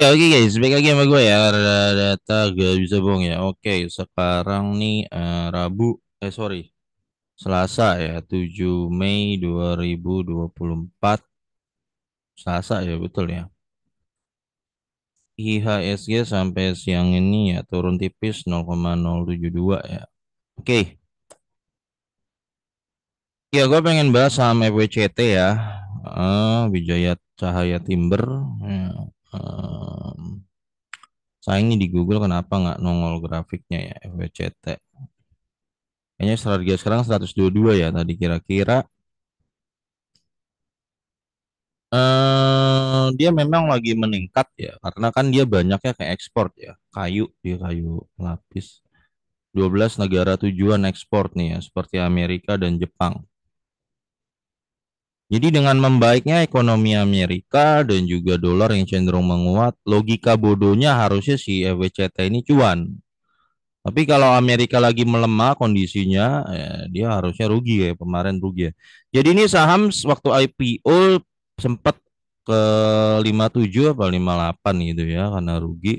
Ya, oke guys, balik lagi sama gue ya data gak bisa bohong ya. Oke, sekarang nih uh, Rabu eh sorry Selasa ya 7 Mei 2024 Selasa ya betul ya. IHSG sampai siang ini ya turun tipis 0,072 ya. Oke. Ya, gue pengen bahas sama FWCT ya. Uh, Wijaya Cahaya Timber. Ya Um, saya ini di Google kenapa nggak nongol grafiknya ya FWCT. Kayaknya strategi sekarang 122 ya tadi kira-kira. Uh, dia memang lagi meningkat ya karena kan dia banyaknya ke ekspor ya kayu dia kayu lapis 12 negara tujuan ekspor nih ya seperti Amerika dan Jepang jadi dengan membaiknya ekonomi Amerika dan juga dolar yang cenderung menguat, logika bodohnya harusnya si FWCT e ini cuan. Tapi kalau Amerika lagi melemah kondisinya, ya, dia harusnya rugi ya kemarin rugi ya. Jadi ini saham waktu IPO sempat ke 57 apa 58 gitu ya karena rugi.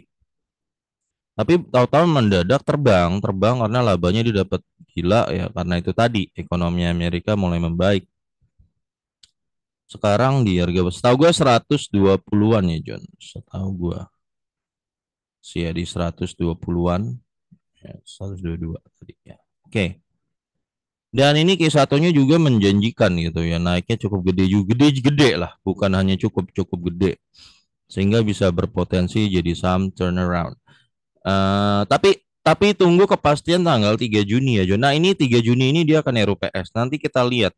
Tapi tahu-tahu mendadak terbang, terbang karena labanya didapat gila ya karena itu tadi ekonomi Amerika mulai membaik sekarang di harga setahu gue 120-an ya John setahu gue si ya di 120-an ya, 122 tadi ya oke okay. dan ini kisah satunya juga menjanjikan gitu ya naiknya cukup gede juga gede gede lah bukan hanya cukup cukup gede sehingga bisa berpotensi jadi saham turnaround uh, tapi tapi tunggu kepastian tanggal 3 Juni ya John. Nah ini 3 Juni ini dia akan RUPS. Nanti kita lihat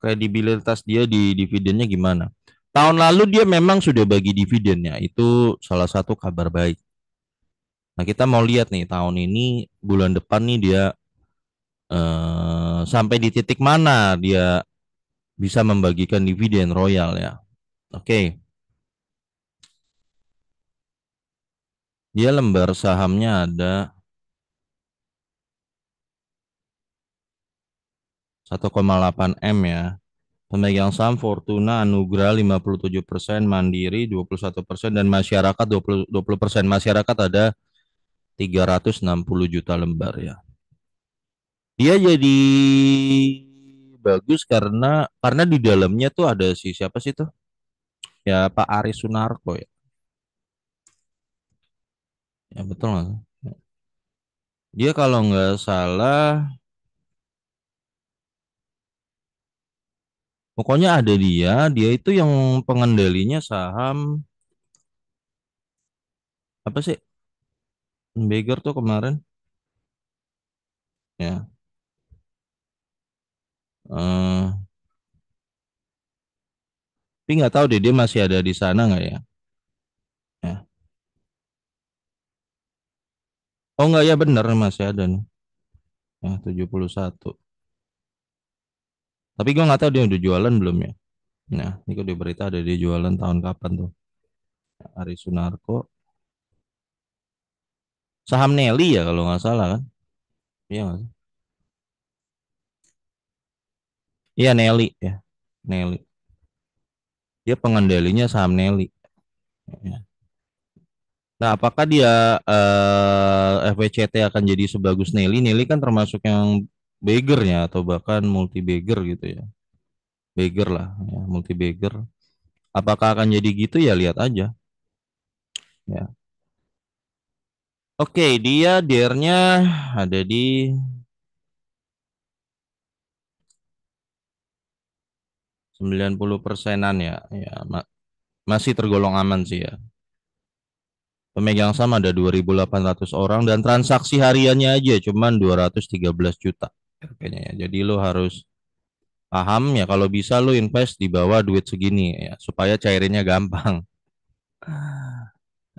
kredibilitas dia di dividennya gimana. Tahun lalu dia memang sudah bagi dividennya, itu salah satu kabar baik. Nah kita mau lihat nih tahun ini bulan depan nih dia eh, sampai di titik mana dia bisa membagikan dividen royal ya. Oke. Okay. Dia lembar sahamnya ada 1,8 M ya. Pemegang saham Fortuna Anugrah 57 persen, Mandiri 21 persen, dan masyarakat 20 persen. Masyarakat ada 360 juta lembar ya. Dia jadi bagus karena karena di dalamnya tuh ada si siapa sih tuh? Ya Pak Ari Sunarko ya. Ya betul nggak? Dia kalau nggak salah Pokoknya ada dia, dia itu yang pengendalinya saham apa sih? Beger tuh kemarin. Ya. Uh, tapi nggak tahu deh dia masih ada di sana nggak ya? ya. Oh nggak ya bener masih ada nih. Ya, 71. Tapi gue nggak tahu dia udah jualan belum ya. Nah, ini gue di berita ada dia jualan tahun kapan tuh. Ari Sunarko. Saham Nelly ya kalau nggak salah kan. Iya gak sih? Iya Nelly ya. Nelly. Dia pengendalinya saham Nelly. Ya. Nah, apakah dia eh, FWCT akan jadi sebagus Nelly? Nelly kan termasuk yang Begernya atau bahkan multi bagger gitu ya bagger lah ya, multi bagger apakah akan jadi gitu ya lihat aja ya oke okay, dia dernya ada di sembilan puluh persenan ya ya ma masih tergolong aman sih ya pemegang sama ada 2.800 orang dan transaksi hariannya aja cuman 213 juta kayaknya ya. Jadi lo harus paham ya kalau bisa lo invest di bawah duit segini ya supaya cairinnya gampang.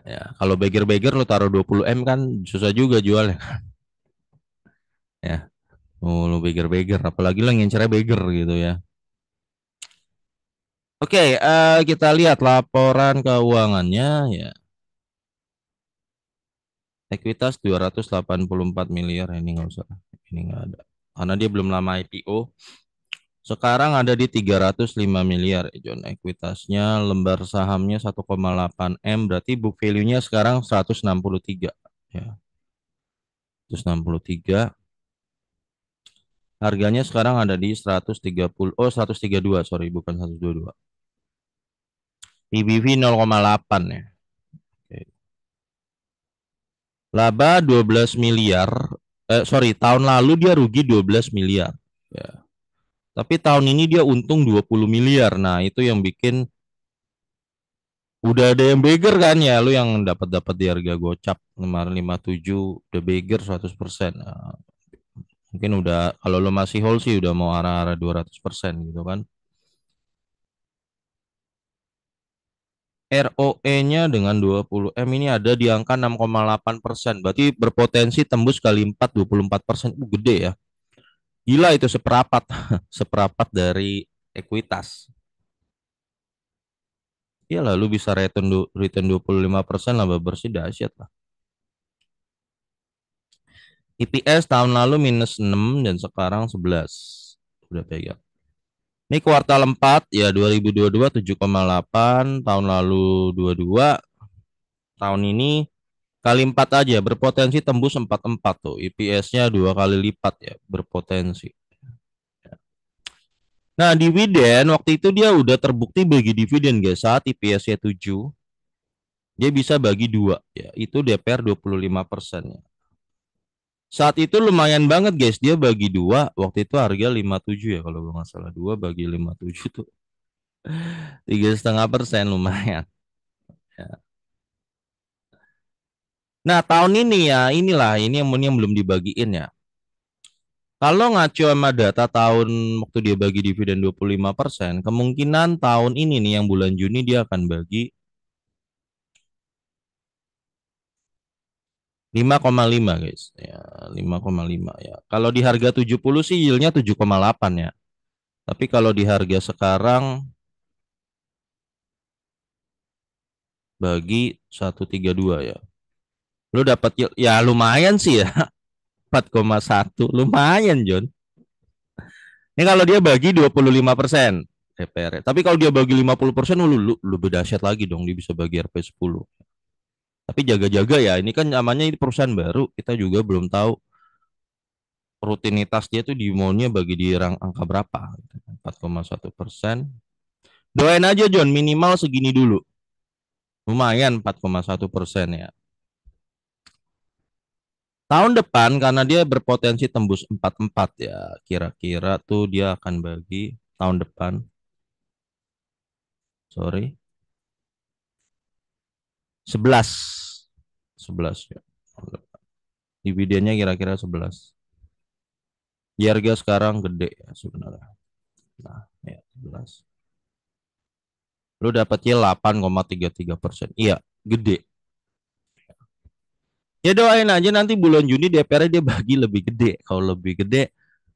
Ya, kalau beger-beger lo taruh 20M kan susah juga jualnya kan. ya. Oh, lo beger-beger apalagi lo ngincernya beger gitu ya. Oke, uh, kita lihat laporan keuangannya ya. Ekuitas 284 miliar ini nggak usah, ini nggak ada karena dia belum lama IPO. Sekarang ada di 305 miliar, eh, John. Ekuitasnya lembar sahamnya 1,8 M, berarti book value-nya sekarang 163. Ya. 163. Harganya sekarang ada di 130, oh 132, sorry, bukan 122. PBV 0,8 ya. Oke. Laba 12 miliar, eh, sorry tahun lalu dia rugi 12 miliar. Ya. Tapi tahun ini dia untung 20 miliar. Nah, itu yang bikin udah ada yang beger kan ya lu yang dapat dapat di harga gocap nomor 57 udah bigger 100%. Nah, mungkin udah kalau lu masih hold sih udah mau arah-arah 200% gitu kan. ROE-nya dengan 20M ini ada di angka 6,8 persen. Berarti berpotensi tembus kali 4, 24 persen. Uh, gede ya. Gila itu seperapat. seperapat dari ekuitas. Iya lalu bisa return, return 25 persen laba bersih dahsyat lah. IPS tahun lalu minus 6 dan sekarang 11. Udah pegang. Ini kuartal 4 ya 2022 7,8 tahun lalu 22 tahun ini kali 4 aja berpotensi tembus 44 tuh. EPS-nya dua kali lipat ya berpotensi. Nah, dividen waktu itu dia udah terbukti bagi dividen guys. Saat EPS-nya 7 dia bisa bagi dua ya. Itu DPR 25% ya. Saat itu lumayan banget guys, dia bagi dua. Waktu itu harga 57 ya kalau gue nggak salah dua bagi 57 tuh tiga setengah persen lumayan. Ya. Nah tahun ini ya inilah ini yang, yang belum dibagiin ya. Kalau ngaco sama data tahun waktu dia bagi dividen 25%, kemungkinan tahun ini nih yang bulan Juni dia akan bagi 5,5 guys. Ya, 5,5 ya. Kalau di harga 70 sih yieldnya 7,8 ya. Tapi kalau di harga sekarang bagi 132 ya. Lu dapat ya lumayan sih ya. 4,1 lumayan John. Ini kalau dia bagi 25% DPR. Tapi kalau dia bagi 50% lu, lu lebih dahsyat lagi dong dia bisa bagi RP 10. Tapi jaga-jaga ya, ini kan namanya ini perusahaan baru, kita juga belum tahu rutinitas dia tuh di maunya bagi di rang angka berapa. 4,1 gitu kan, persen. Doain aja John, minimal segini dulu. Lumayan 4,1 persen ya. Tahun depan karena dia berpotensi tembus 44 ya. Kira-kira tuh dia akan bagi tahun depan. Sorry. 11. 11 ya. Dividennya kira-kira 11. Harga sekarang gede ya sebenarnya. Nah, ya 11. Lu dapatnya 8,33 persen. Iya, gede. Ya doain aja nanti bulan Juni DPR dia bagi lebih gede. Kalau lebih gede,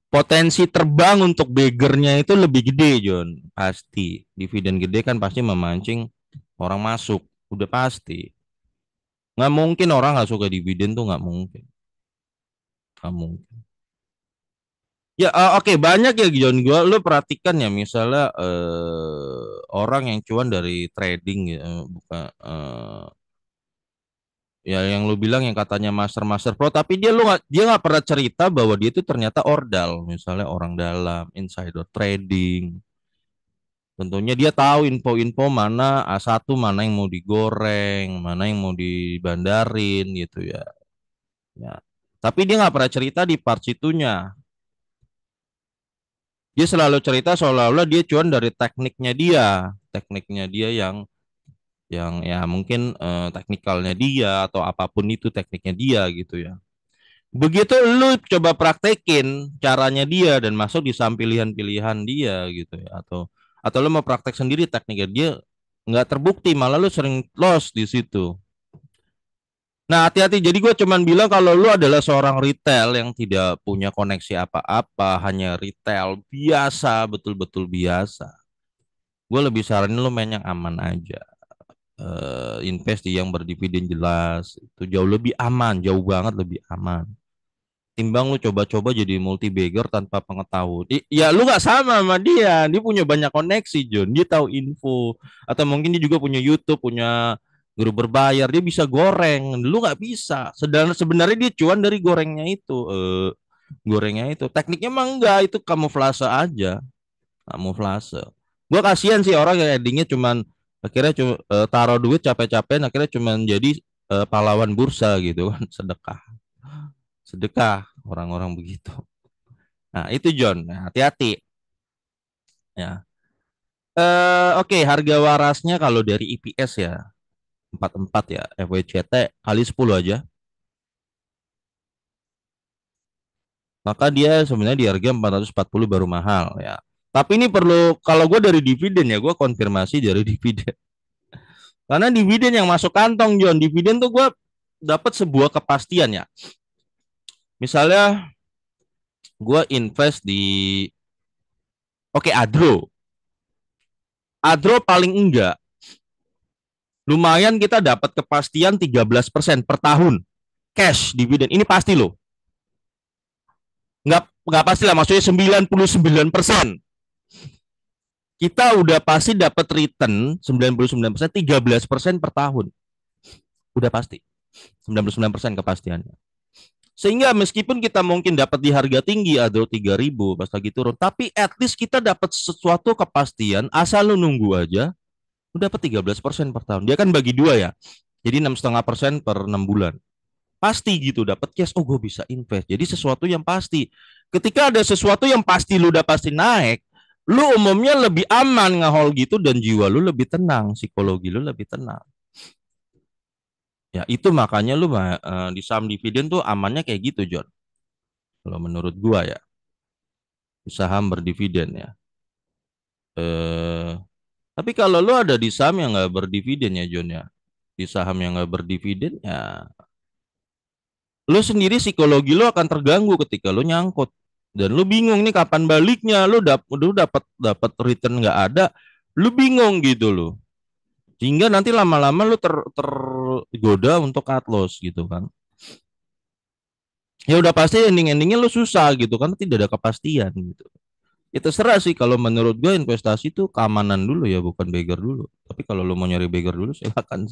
potensi terbang untuk begernya itu lebih gede John pasti dividen gede kan pasti memancing orang masuk Udah pasti. Nggak mungkin orang nggak suka dividen tuh nggak mungkin. Nggak mungkin. Ya uh, oke okay, banyak ya John gue lo perhatikan ya misalnya uh, orang yang cuan dari trading ya eh, buka uh, ya yang lu bilang yang katanya master master pro tapi dia lu nggak dia nggak pernah cerita bahwa dia itu ternyata ordal misalnya orang dalam insider trading Tentunya dia tahu info-info mana A1 mana yang mau digoreng, mana yang mau dibandarin gitu ya. Ya. Tapi dia nggak pernah cerita di part situnya. Dia selalu cerita seolah-olah dia cuan dari tekniknya dia, tekniknya dia yang yang ya mungkin eh, teknikalnya dia atau apapun itu tekniknya dia gitu ya. Begitu lu coba praktekin caranya dia dan masuk di pilihan pilihan dia gitu ya atau atau lo mau praktek sendiri tekniknya dia nggak terbukti malah lo sering loss di situ nah hati-hati jadi gue cuman bilang kalau lo adalah seorang retail yang tidak punya koneksi apa-apa hanya retail biasa betul-betul biasa gue lebih saranin lo main yang aman aja uh, invest di yang berdividen jelas itu jauh lebih aman jauh banget lebih aman ketimbang lu coba-coba jadi multi bagger tanpa pengetahuan. I, ya lu gak sama sama dia. Dia punya banyak koneksi, John. Dia tahu info atau mungkin dia juga punya YouTube, punya guru berbayar. Dia bisa goreng. Lu gak bisa. Sedang sebenarnya dia cuan dari gorengnya itu. Eh, gorengnya itu. Tekniknya emang enggak itu kamuflase aja. Kamuflase. Gua kasihan sih orang yang endingnya cuman akhirnya cuman eh, taruh duit capek-capek akhirnya cuman jadi eh, pahlawan bursa gitu kan sedekah sedekah orang-orang begitu. Nah, itu John, nah, hati-hati. ya. Eh, oke, okay, harga warasnya kalau dari IPS e ya 44 ya, FWCT kali 10 aja. Maka dia sebenarnya di harga 440 baru mahal ya. Tapi ini perlu kalau gue dari dividen ya, gue konfirmasi dari dividen. Karena dividen yang masuk kantong John, dividen tuh gue dapat sebuah kepastian ya. Misalnya gue invest di Oke, okay, Adro. Adro paling enggak lumayan kita dapat kepastian 13% per tahun cash dividen. Ini pasti loh. Nggak nggak pasti lah maksudnya 99%. Kita udah pasti dapat return 99% 13% per tahun. Udah pasti. 99% kepastiannya. Sehingga meskipun kita mungkin dapat di harga tinggi atau 3000 pas lagi turun, tapi at least kita dapat sesuatu kepastian asal lu nunggu aja lu dapat 13% per tahun. Dia kan bagi dua ya. Jadi enam setengah persen per enam bulan. Pasti gitu dapat cash, oh gue bisa invest. Jadi sesuatu yang pasti. Ketika ada sesuatu yang pasti lu udah pasti naik, lu umumnya lebih aman ngehol gitu dan jiwa lu lebih tenang, psikologi lu lebih tenang. Ya itu makanya lu uh, di saham dividen tuh amannya kayak gitu John. Kalau menurut gua ya. Saham berdividen ya. Eh, tapi kalau lu ada di saham yang nggak berdividen ya John ya. Di saham yang nggak berdividen ya lu sendiri psikologi lu akan terganggu ketika lu nyangkut dan lu bingung nih kapan baliknya lu lu dapat dapat return nggak ada lu bingung gitu lo sehingga nanti lama-lama lu ter tergoda untuk cut loss gitu kan. Ya udah pasti ending-endingnya lu susah gitu kan tidak ada kepastian gitu. Ya terserah sih kalau menurut gue investasi itu keamanan dulu ya bukan beggar dulu. Tapi kalau lu mau nyari beggar dulu silakan.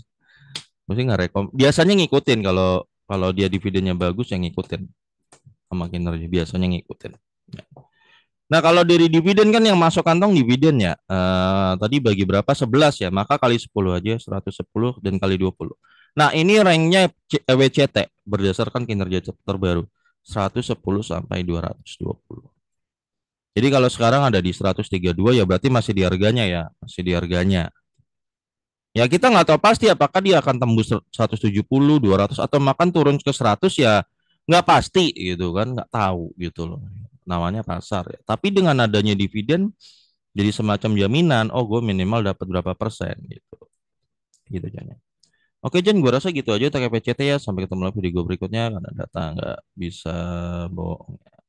Mesti nggak rekom. Biasanya ngikutin kalau kalau dia dividennya bagus yang ngikutin sama kinerja biasanya ngikutin. Ya. Nah, kalau dari dividen kan yang masuk kantong dividen ya. Uh, tadi bagi berapa? 11 ya. Maka kali 10 aja 110 dan kali 20. Nah, ini ranknya eh, WCT berdasarkan kinerja terbaru. 110 sampai 220. Jadi kalau sekarang ada di 132 ya berarti masih di harganya ya, masih di harganya. Ya kita nggak tahu pasti apakah dia akan tembus 170, 200 atau makan turun ke 100 ya nggak pasti gitu kan, nggak tahu gitu loh namanya pasar. Ya. Tapi dengan adanya dividen jadi semacam jaminan, oh gue minimal dapat berapa persen gitu. Gitu jadinya. Oke Jan, gue rasa gitu aja untuk KPCT ya. Sampai ketemu lagi di gue berikutnya karena data nggak bisa bohong. Ya.